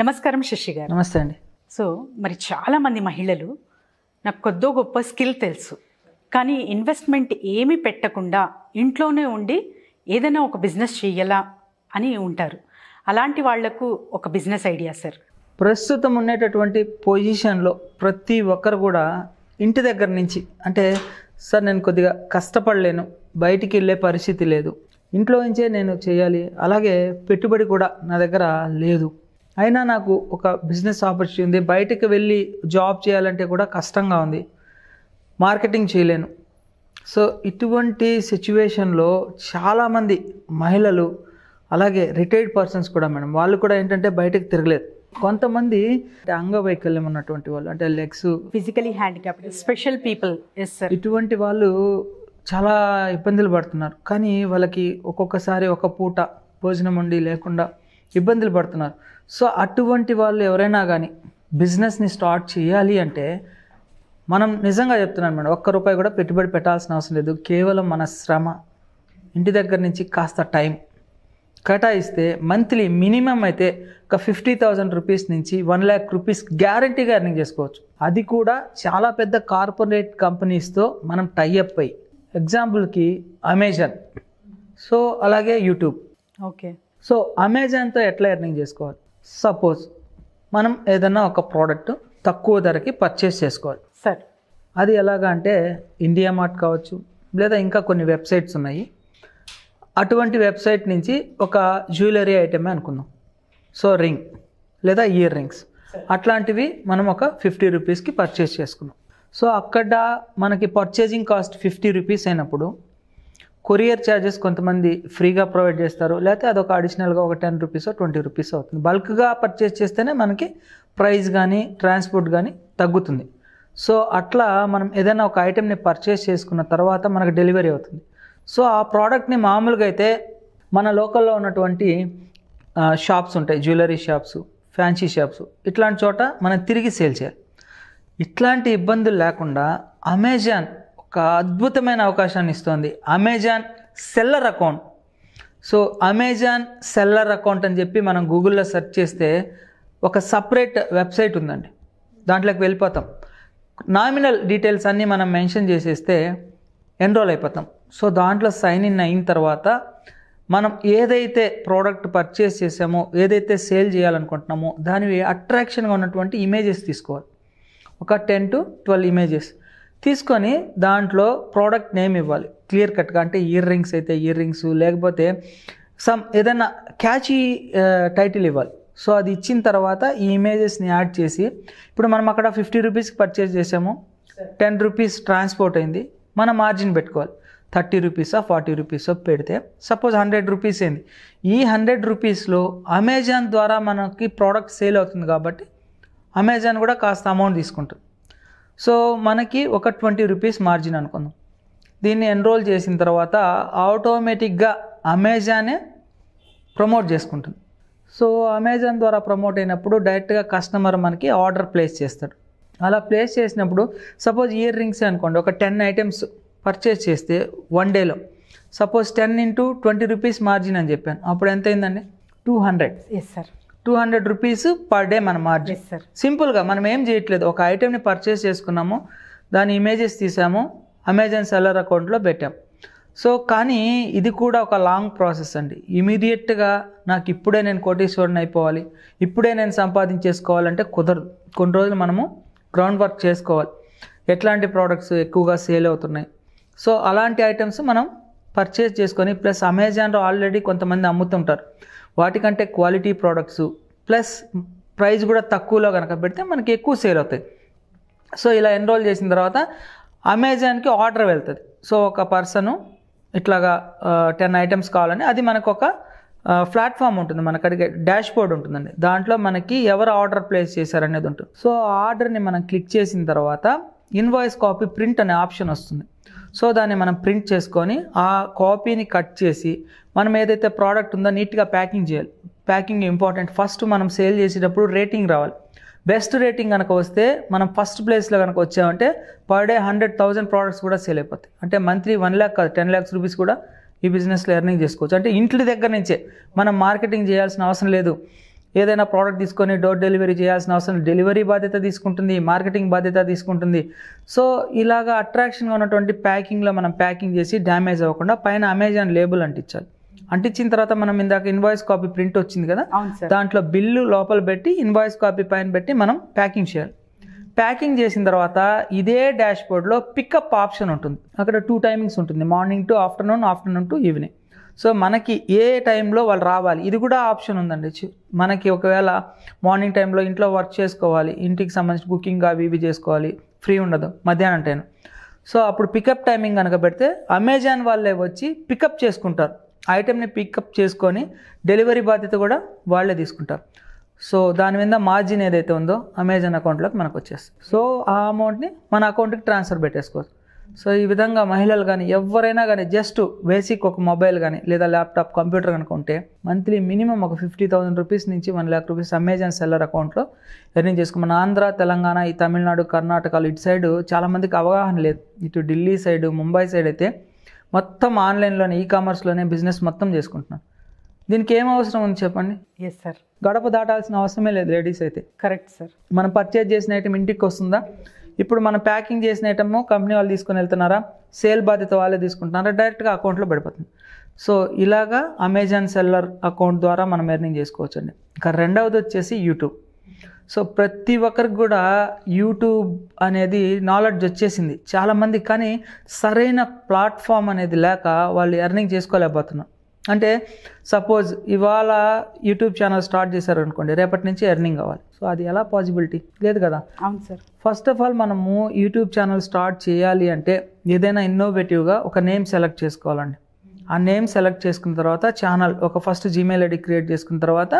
నమస్కారం శశి గారు నమస్తే అండి సో మరి చాలామంది మహిళలు నాకు కొద్దో గొప్ప స్కిల్ తెలుసు కానీ ఇన్వెస్ట్మెంట్ ఏమి పెట్టకుండా ఇంట్లోనే ఉండి ఏదైనా ఒక బిజినెస్ చేయాలా అని ఉంటారు అలాంటి వాళ్లకు ఒక బిజినెస్ ఐడియా సార్ ప్రస్తుతం ఉండేటటువంటి పొజిషన్లో ప్రతి ఒక్కరు కూడా ఇంటి దగ్గర నుంచి అంటే సార్ నేను కొద్దిగా కష్టపడలేను బయటికి వెళ్ళే పరిస్థితి లేదు ఇంట్లో నుంచే నేను చేయాలి అలాగే పెట్టుబడి కూడా నా దగ్గర లేదు అయినా నాకు ఒక బిజినెస్ ఆపర్చునిటీ ఉంది బయటకు వెళ్ళి జాబ్ చేయాలంటే కూడా కష్టంగా ఉంది మార్కెటింగ్ చేయలేను సో ఇటువంటి సిచ్యువేషన్లో చాలామంది మహిళలు అలాగే రిటైర్డ్ పర్సన్స్ కూడా మేడం వాళ్ళు కూడా ఏంటంటే బయటకు తిరగలేదు కొంతమంది అంగవైకల్యం ఉన్నటువంటి వాళ్ళు అంటే legs physically handicap special people yes sir ఇటువంటి వాళ్ళు చాలా ఇబ్బందులు పడుతున్నారు కానీ వాళ్ళకి ఒక్కొక్కసారి ఒక పూట భోజనం ఉండి లేకుండా ఇబ్బందులు పడుతున్నారు సో అటువంటి వాళ్ళు ఎవరైనా కానీ బిజినెస్ని స్టార్ట్ చేయాలి అంటే మనం నిజంగా చెప్తున్నాను మేడం ఒక్క రూపాయి కూడా పెట్టుబడి పెట్టాల్సిన అవసరం లేదు కేవలం మన శ్రమ ఇంటి దగ్గర నుంచి కాస్త టైం కేటాయిస్తే మంత్లీ మినిమం అయితే ఒక ఫిఫ్టీ థౌజండ్ రూపీస్ నుంచి వన్ ల్యాక్ రూపీస్ గ్యారంటీగా ఎర్నింగ్ చేసుకోవచ్చు అది కూడా చాలా పెద్ద కార్పొరేట్ కంపెనీస్తో మనం టైఅప్ అయ్యి ఎగ్జాంపుల్కి అమెజాన్ సో అలాగే యూట్యూబ్ ఓకే సో అమెజాన్తో ఎట్లా ఎర్నింగ్ చేసుకోవాలి సపోజ్ మనం ఏదైనా ఒక ప్రోడక్ట్ తక్కువ ధరకి పర్చేస్ చేసుకోవాలి సార్ అది ఎలాగా అంటే ఇండియా మార్ట్ కావచ్చు లేదా ఇంకా కొన్ని వెబ్సైట్స్ ఉన్నాయి అటువంటి వెబ్సైట్ నుంచి ఒక జ్యువెలరీ ఐటమే అనుకుందాం సో రింగ్ లేదా ఇయర్ రింగ్స్ అట్లాంటివి మనం ఒక ఫిఫ్టీ రూపీస్కి పర్చేస్ చేసుకున్నాం సో అక్కడ మనకి పర్చేజింగ్ కాస్ట్ ఫిఫ్టీ రూపీస్ అయినప్పుడు కొరియర్ ఛార్జెస్ కొంతమంది ఫ్రీగా ప్రొవైడ్ చేస్తారు లేకపోతే అదొక అడిషనల్గా ఒక టెన్ రూపీస్ ట్వంటీ రూపీస్ అవుతుంది బల్క్గా పర్చేస్ చేస్తేనే మనకి ప్రైస్ కానీ ట్రాన్స్పోర్ట్ కానీ తగ్గుతుంది సో అట్లా మనం ఏదైనా ఒక ఐటెంని పర్చేస్ చేసుకున్న తర్వాత మనకు డెలివరీ అవుతుంది సో ఆ ప్రోడక్ట్ని మామూలుగా అయితే మన లోకల్లో ఉన్నటువంటి షాప్స్ ఉంటాయి జ్యువెలరీ షాప్స్ ఫ్యాన్సీ షాప్స్ ఇట్లాంటి చోట మనం తిరిగి సేల్ చేయాలి ఇట్లాంటి ఇబ్బందులు లేకుండా అమెజాన్ ఒక అద్భుతమైన అవకాశాన్ని ఇస్తుంది Amazon seller account so Amazon seller account అని చెప్పి మనం గూగుల్లో సెర్చ్ చేస్తే ఒక సపరేట్ వెబ్సైట్ ఉందండి దాంట్లోకి వెళ్ళిపోతాం నామినల్ డీటెయిల్స్ అన్నీ మనం మెన్షన్ చేసేస్తే ఎన్రోల్ అయిపోతాం సో దాంట్లో సైన్ ఇన్ అయిన తర్వాత మనం ఏదైతే ప్రోడక్ట్ పర్చేస్ చేసామో ఏదైతే సేల్ చేయాలనుకుంటున్నామో దానివి అట్రాక్షన్గా ఉన్నటువంటి ఇమేజెస్ తీసుకోవాలి ఒక టెన్ టు ట్వెల్వ్ ఇమేజెస్ తీసుకొని దాంట్లో ప్రోడక్ట్ నేమ్ ఇవ్వాలి క్లియర్ కట్గా అంటే ఇయర్ రింగ్స్ అయితే ఇయర్ రింగ్స్ లేకపోతే సమ్ ఏదైనా క్యాచీ టైటిల్ ఇవ్వాలి సో అది ఇచ్చిన తర్వాత ఈ ఇమేజెస్ని యాడ్ చేసి ఇప్పుడు మనం అక్కడ ఫిఫ్టీ రూపీస్కి పర్చేస్ చేసాము టెన్ రూపీస్ ట్రాన్స్పోర్ట్ అయింది మనం మార్జిన్ పెట్టుకోవాలి థర్టీ రూపీసా ఫార్టీ రూపీసో పెడితే సపోజ్ హండ్రెడ్ రూపీస్ అయింది ఈ హండ్రెడ్ రూపీస్లో అమెజాన్ ద్వారా మనకి ప్రోడక్ట్ సేల్ అవుతుంది కాబట్టి అమెజాన్ కూడా కాస్త అమౌంట్ తీసుకుంటుంది సో మనకి ఒక ట్వంటీ రూపీస్ మార్జిన్ అనుకుందాం దీన్ని ఎన్రోల్ చేసిన తర్వాత ఆటోమేటిక్గా అమెజానే ప్రమోట్ చేసుకుంటుంది సో అమెజాన్ ద్వారా ప్రమోట్ అయినప్పుడు డైరెక్ట్గా కస్టమర్ మనకి ఆర్డర్ ప్లేస్ చేస్తాడు అలా ప్లేస్ చేసినప్పుడు సపోజ్ ఇయర్ రింగ్స్ అనుకోండి ఒక టెన్ ఐటమ్స్ పర్చేస్ చేస్తే వన్ డేలో suppose ten into twenty rupees margin అని చెప్పాను అప్పుడు ఎంత అయిందండి two hundred yes sir two hundred rupees per day మన మార్జిన్ సింపుల్గా మనం ఏం చేయట్లేదు ఒక ఐటెంని పర్చేస్ చేసుకున్నాము దాని ఇమేజెస్ తీసాము అమెజాన్ సెల్లర్ అకౌంట్లో పెట్టాం సో కానీ ఇది కూడా ఒక లాంగ్ ప్రాసెస్ అండి ఇమీడియట్గా నాకు ఇప్పుడే నేను కోటీశ్వరుని అయిపోవాలి ఇప్పుడే నేను సంపాదించేసుకోవాలంటే కుదరదు కొన్ని రోజులు మనము గ్రౌండ్ వర్క్ చేసుకోవాలి ఎట్లాంటి ప్రోడక్ట్స్ ఎక్కువగా సేల్ అవుతున్నాయి సో అలాంటి ఐటమ్స్ మనం పర్చేస్ చేసుకొని ప్లస్ అమెజాన్లో ఆల్రెడీ కొంతమంది అమ్ముతుంటారు వాటికంటే క్వాలిటీ ప్రోడక్ట్స్ ప్లస్ ప్రైస్ కూడా తక్కువలో కనుక పెడితే మనకి ఎక్కువ సేల్ అవుతాయి సో ఇలా ఎన్రోల్ చేసిన తర్వాత అమెజాన్కి ఆర్డర్ వెళ్తుంది సో ఒక పర్సను ఇట్లాగా టెన్ ఐటమ్స్ కావాలని అది మనకు ఒక ప్లాట్ఫామ్ ఉంటుంది మనకు అడిగే డాష్ బోర్డ్ ఉంటుందండి దాంట్లో మనకి ఎవరు ఆర్డర్ ప్లేస్ చేశారనేది ఉంటుంది సో ఆర్డర్ని మనం క్లిక్ చేసిన తర్వాత ఇన్వాయిస్ కాపీ ప్రింట్ అనే ఆప్షన్ వస్తుంది సో దాన్ని మనం ప్రింట్ చేసుకొని ఆ కాపీని కట్ చేసి మనం ఏదైతే ప్రోడక్ట్ ఉందో నీట్గా ప్యాకింగ్ చేయాలి ప్యాకింగ్ ఇంపార్టెంట్ ఫస్ట్ మనం సేల్ చేసేటప్పుడు రేటింగ్ రావాలి బెస్ట్ రేటింగ్ కనుక వస్తే మనం ఫస్ట్ ప్లేస్లో కనుక వచ్చామంటే per day hundred thousand products కూడా సేల్ అయిపోతాయి అంటే మంత్లీ వన్ ల్యాక్ కాదు టెన్ ల్యాక్స్ రూపీస్ కూడా ఈ బిజినెస్లో ఎర్నింగ్ చేసుకోవచ్చు అంటే ఇంటి దగ్గర నుంచే మనం మార్కెటింగ్ చేయాల్సిన అవసరం లేదు ఏదైనా ప్రోడక్ట్ తీసుకొని డోర్ డెలివరీ చేయాల్సిన అవసరం డెలివరీ బాధ్యత తీసుకుంటుంది మార్కెటింగ్ బాధ్యత తీసుకుంటుంది సో ఇలాగా అట్రాక్షన్గా ఉన్నటువంటి ప్యాకింగ్లో మనం ప్యాకింగ్ చేసి డ్యామేజ్ అవ్వకుండా పైన అమెజాన్ లేబుల్ అంటించాలి అంటించిన తర్వాత మనం ఇందాక ఇన్వాయిస్ కాపీ ప్రింట్ వచ్చింది కదా దాంట్లో బిల్లు లోపల పెట్టి ఇన్వాయిస్ కాపీ పైన పెట్టి మనం ప్యాకింగ్ చేయాలి ప్యాకింగ్ చేసిన తర్వాత ఇదే డాష్ బోర్డ్లో పికప్ ఆప్షన్ ఉంటుంది అక్కడ టూ టైమింగ్స్ ఉంటుంది morning to afternoon afternoon to evening so మనకి ఏ టైంలో వాళ్ళు రావాలి ఇది కూడా ఆప్షన్ ఉందండి మనకి ఒకవేళ మార్నింగ్ టైంలో ఇంట్లో వర్క్ చేసుకోవాలి ఇంటికి సంబంధించిన కుకింగ్ అవి ఇవి చేసుకోవాలి ఫ్రీ ఉండదు మధ్యాహ్నం టైం సో అప్పుడు పికప్ టైమింగ్ కనుక పెడితే అమెజాన్ వాళ్ళే వచ్చి పికప్ చేసుకుంటారు ఐటెంని పికప్ చేసుకొని డెలివరీ బాధ్యత కూడా వాళ్ళే తీసుకుంటారు సో దాని మీద మార్జిన్ ఏదైతే ఉందో అమెజాన్ అకౌంట్లోకి మనకు వచ్చేస్తుంది సో ఆ అమౌంట్ని మన అకౌంట్కి ట్రాన్స్ఫర్ పెట్టేసుకోవచ్చు సో ఈ విధంగా మహిళలు కానీ ఎవరైనా కానీ జస్ట్ బేసిక్ ఒక మొబైల్ కానీ లేదా ల్యాప్టాప్ కంప్యూటర్ కనుక ఉంటే మంత్లీ మినిమం ఒక ఫిఫ్టీ థౌసండ్ రూపీస్ నుంచి one lakh rupees Amazon seller అకౌంట్లో ఎర్నింగ్ చేసుకోమని ఆంధ్ర తెలంగాణ ఈ తమిళనాడు కర్ణాటకలు ఇటు సైడ్ చాలామందికి అవగాహన లేదు ఇటు ఢిల్లీ సైడ్ ముంబై సైడ్ అయితే మొత్తం ఆన్లైన్లోనే ఈ కామర్స్లోనే బిజినెస్ మొత్తం చేసుకుంటున్నాను దీనికి ఏం అవసరం ఉంది చెప్పండి ఎస్ సార్ గడప దాటాల్సిన అవసరమే లేదు లేడీస్ అయితే కరెక్ట్ సార్ మనం పర్చేజ్ చేసిన ఐటమ్ ఇంటికి వస్తుందా ఇప్పుడు మనం ప్యాకింగ్ చేసిన ఐటమ్ కంపెనీ వాళ్ళు తీసుకుని వెళ్తున్నారా సేల్ బాధ్యత వాళ్ళే తీసుకుంటున్నారా డైరెక్ట్గా అకౌంట్లో పడిపోతుంది సో ఇలాగా అమెజాన్ సెల్లర్ అకౌంట్ ద్వారా మనం ఎర్నింగ్ చేసుకోవచ్చు అండి ఇంకా రెండవది వచ్చేసి యూట్యూబ్ సో ప్రతి ఒక్కరికి కూడా యూట్యూబ్ అనేది నాలెడ్జ్ వచ్చేసింది చాలామంది కానీ సరైన ప్లాట్ఫామ్ అనేది లేక వాళ్ళు ఎర్నింగ్ చేసుకోలేకపోతున్నారు అంటే సపోజ్ ఇవాళ యూట్యూబ్ ఛానల్ స్టార్ట్ చేశారు అనుకోండి రేపటి నుంచి ఎర్నింగ్ అవ్వాలి సో అది ఎలా పాసిబిలిటీ లేదు కదా అవును సార్ ఫస్ట్ ఆఫ్ ఆల్ మనము యూట్యూబ్ ఛానల్ స్టార్ట్ చేయాలి అంటే ఏదైనా ఇన్నోవేటివ్గా ఒక నేమ్ సెలెక్ట్ చేసుకోవాలండి ఆ నేమ్ సెలెక్ట్ చేసుకున్న తర్వాత ఛానల్ ఒక ఫస్ట్ జీమెయిల్ ఐడి క్రియేట్ చేసుకున్న తర్వాత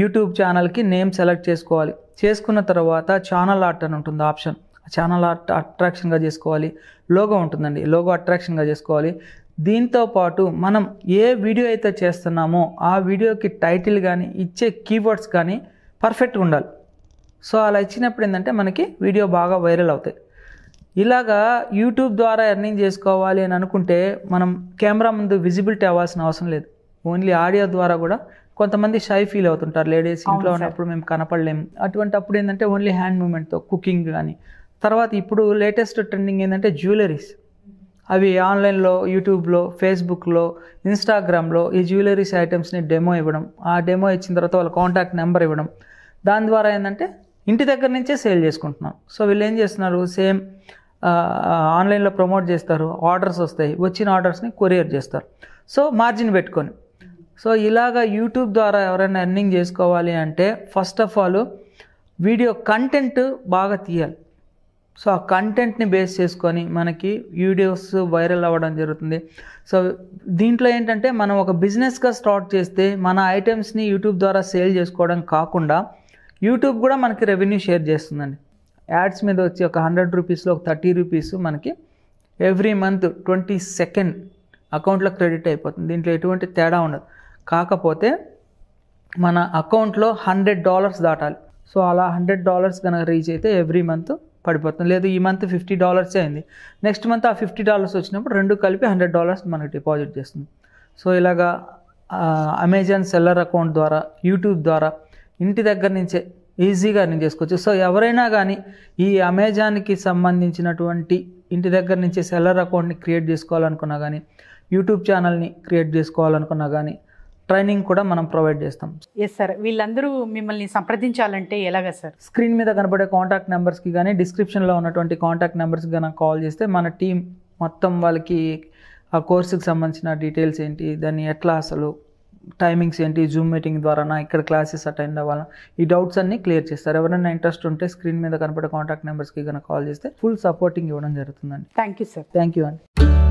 యూట్యూబ్ ఛానల్కి నేమ్ సెలెక్ట్ చేసుకోవాలి చేసుకున్న తర్వాత ఛానల్ ఆర్ట్ అని ఉంటుంది ఆప్షన్ ఛానల్ ఆర్ట్ అట్రాక్షన్గా చేసుకోవాలి లోగో ఉంటుందండి లోగో అట్రాక్షన్గా చేసుకోవాలి దీంతో పాటు మనం ఏ వీడియో అయితే చేస్తున్నామో ఆ వీడియోకి టైటిల్ కానీ ఇచ్చే కీవర్డ్స్ కానీ పర్ఫెక్ట్గా ఉండాలి సో అలా ఇచ్చినప్పుడు ఏంటంటే మనకి వీడియో బాగా వైరల్ అవుతాయి ఇలాగా యూట్యూబ్ ద్వారా ఎర్నింగ్ చేసుకోవాలి అని అనుకుంటే మనం కెమెరా ముందు విజిబిలిటీ అవ్వాల్సిన అవసరం లేదు ఓన్లీ ఆడియో ద్వారా కూడా కొంతమంది షై ఫీల్ అవుతుంటారు లేడీస్ ఇంట్లో ఉన్నప్పుడు మేము కనపడలేము అటువంటి అప్పుడు ఏంటంటే ఓన్లీ హ్యాండ్ మూమెంట్తో కుకింగ్ కానీ తర్వాత ఇప్పుడు లేటెస్ట్ ట్రెండింగ్ ఏంటంటే జ్యువెలరీస్ అవి ఆన్లైన్లో యూట్యూబ్లో ఫేస్బుక్లో ఇన్స్టాగ్రామ్లో ఈ జ్యువెలరీస్ ఐటమ్స్ని డెమో ఇవ్వడం ఆ డెమో ఇచ్చిన తర్వాత వాళ్ళ కాంటాక్ట్ నెంబర్ ఇవ్వడం దాని ద్వారా ఏంటంటే ఇంటి దగ్గర నుంచే సేల్ చేసుకుంటున్నాం సో వీళ్ళు ఏం చేస్తున్నారు సేమ్ ఆన్లైన్లో ప్రమోట్ చేస్తారు ఆర్డర్స్ వస్తాయి వచ్చిన ఆర్డర్స్ని కొరియర్ చేస్తారు సో మార్జిన్ పెట్టుకొని సో ఇలాగ యూట్యూబ్ ద్వారా ఎవరైనా ఎర్నింగ్ చేసుకోవాలి అంటే first of all video content బాగా తీయాలి సో ఆ కంటెంట్ని బేస్ చేసుకొని మనకి వీడియోస్ వైరల్ అవ్వడం జరుగుతుంది సో దీంట్లో ఏంటంటే మనం ఒక బిజినెస్గా స్టార్ట్ చేస్తే మన ఐటమ్స్ని యూట్యూబ్ ద్వారా సేల్ చేసుకోవడం కాకుండా యూట్యూబ్ కూడా మనకి రెవెన్యూ షేర్ చేస్తుందండి యాడ్స్ మీద వచ్చి ఒక హండ్రెడ్ రూపీస్లో ఒక థర్టీ రూపీస్ మనకి ఎవ్రీ మంత్ ట్వంటీ సెకండ్ అకౌంట్లో క్రెడిట్ అయిపోతుంది దీంట్లో ఎటువంటి తేడా ఉండదు కాకపోతే మన అకౌంట్లో హండ్రెడ్ డాలర్స్ దాటాలి సో అలా హండ్రెడ్ డాలర్స్ కనుక రీచ్ అయితే ఎవ్రీ మంత్ పడిపోతుంది లేదు ఈ మంత్ ఫిఫ్టీ డాలర్స్ అయింది నెక్స్ట్ మంత్ ఆ ఫిఫ్టీ డాలర్స్ వచ్చినప్పుడు రెండు కలిపి హండ్రెడ్ డాలర్స్ మనకి డిపాజిట్ చేస్తుంది సో ఇలాగా అమెజాన్ సెల్లర్ అకౌంట్ ద్వారా యూట్యూబ్ ద్వారా ఇంటి దగ్గర నుంచే ఈజీగా అర్నింగ్ చేసుకోవచ్చు సో ఎవరైనా కానీ ఈ అమెజాన్కి సంబంధించినటువంటి ఇంటి దగ్గర నుంచే సెల్లర్ అకౌంట్ని క్రియేట్ చేసుకోవాలనుకున్నా కానీ యూట్యూబ్ ఛానల్ని క్రియేట్ చేసుకోవాలనుకున్నా కానీ ట్రైనింగ్ కూడా మనం ప్రొవైడ్ చేస్తాం ఎస్ సార్ వీళ్ళందరూ మిమ్మల్ని సంప్రదించాలంటే ఎలాగా సార్ స్క్రీన్ మీద కనబడే కాంటాక్ట్ నెంబర్స్కి కానీ డిస్క్రిప్షన్లో ఉన్నటువంటి కాంటాక్ట్ నెంబర్స్కి కనుక కాల్ చేస్తే మన టీం మొత్తం వాళ్ళకి ఆ కోర్సుకి సంబంధించిన డీటెయిల్స్ ఏంటి దాన్ని ఎట్లా అసలు టైమింగ్స్ ఏంటి జూమ్ మీటింగ్ ద్వారా ఇక్కడ క్లాసెస్ అటెండ్ అవ్వాలా ఈ డౌట్స్ అన్ని క్లియర్ చేస్తారు ఎవరైనా ఇంట్రెస్ట్ ఉంటే స్క్రీన్ మీద కనపడే కాంటాక్ట్ నెంబర్స్కి కనుక కాల్ చేస్తే ఫుల్ సపోర్టింగ్ ఇవ్వడం జరుగుతుందండి thank you sir thank you అండి